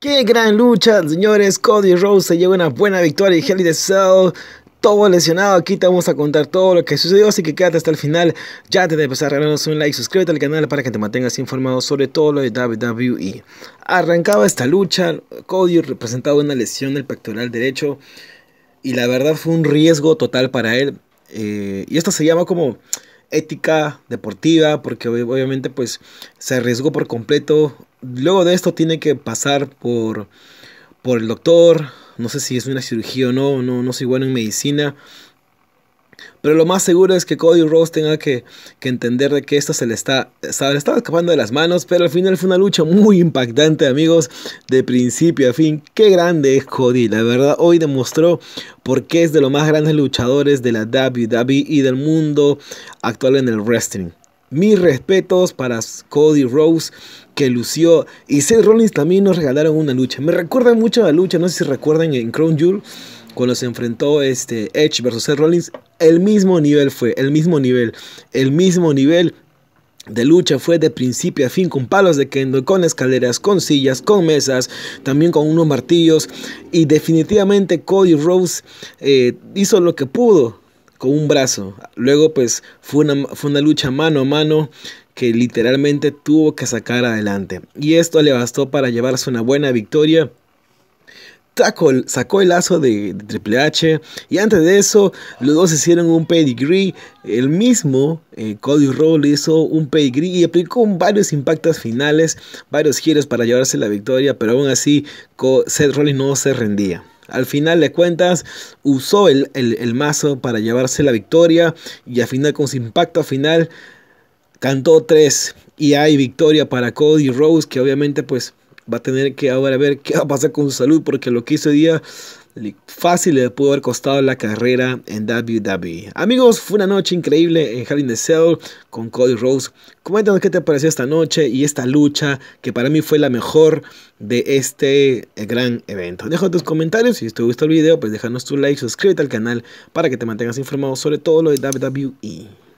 Qué gran lucha, señores. Cody Rose se lleva una buena victoria y Helly de todo lesionado. Aquí te vamos a contar todo lo que sucedió, así que quédate hasta el final. Ya te de empezar, regalarnos un like, suscríbete al canal para que te mantengas informado sobre todo lo de WWE. Arrancaba esta lucha, Cody representaba una lesión del pectoral derecho y la verdad fue un riesgo total para él. Eh, y esto se llama como ética deportiva porque obviamente pues se arriesgó por completo luego de esto tiene que pasar por, por el doctor, no sé si es una cirugía o no, no, no soy bueno en medicina. Pero lo más seguro es que Cody Rose tenga que, entender de que esto se le está, se le escapando de las manos, pero al final fue una lucha muy impactante, amigos, de principio a fin. Qué grande es Cody, la verdad, hoy demostró por qué es de los más grandes luchadores de la WWE y del mundo actual en el wrestling. Mis respetos para Cody Rose que lució y Seth Rollins también nos regalaron una lucha. Me recuerda mucho a la lucha, no sé si recuerdan en Crown Jewel cuando se enfrentó este Edge versus Seth Rollins, el mismo nivel fue, el mismo nivel, el mismo nivel de lucha fue de principio a fin con palos de kendo, con escaleras, con sillas, con mesas, también con unos martillos y definitivamente Cody Rose eh, hizo lo que pudo con un brazo. Luego pues fue una, fue una lucha mano a mano que literalmente tuvo que sacar adelante. Y esto le bastó para llevarse una buena victoria Taco sacó el lazo de, Triple H y antes de eso los dos hicieron un pedigree. El mismo eh, Cody Cody le hizo un pedigree y aplicó varios impactos finales, varios giros para llevarse la victoria, pero aún así Seth Rollins no se rendía. Al final de cuentas, usó el, mazo para llevarse la victoria y al final con su impacto final cantó tres y hay victoria para Cody Rose que obviamente pues va a tener que ahora ver qué va a pasar con su salud porque lo que hizo hoy día Fácil le pudo haber costado la carrera en WWE. Amigos, fue una noche increíble en Hell in the Cell con Cody Rose. Coméntanos qué te pareció esta noche y esta lucha que para mí fue la mejor de este eh, gran evento. Deja tus comentarios. Si te gustó el video, pues déjanos tu like, suscríbete al canal para que te mantengas informado sobre todo lo de WWE.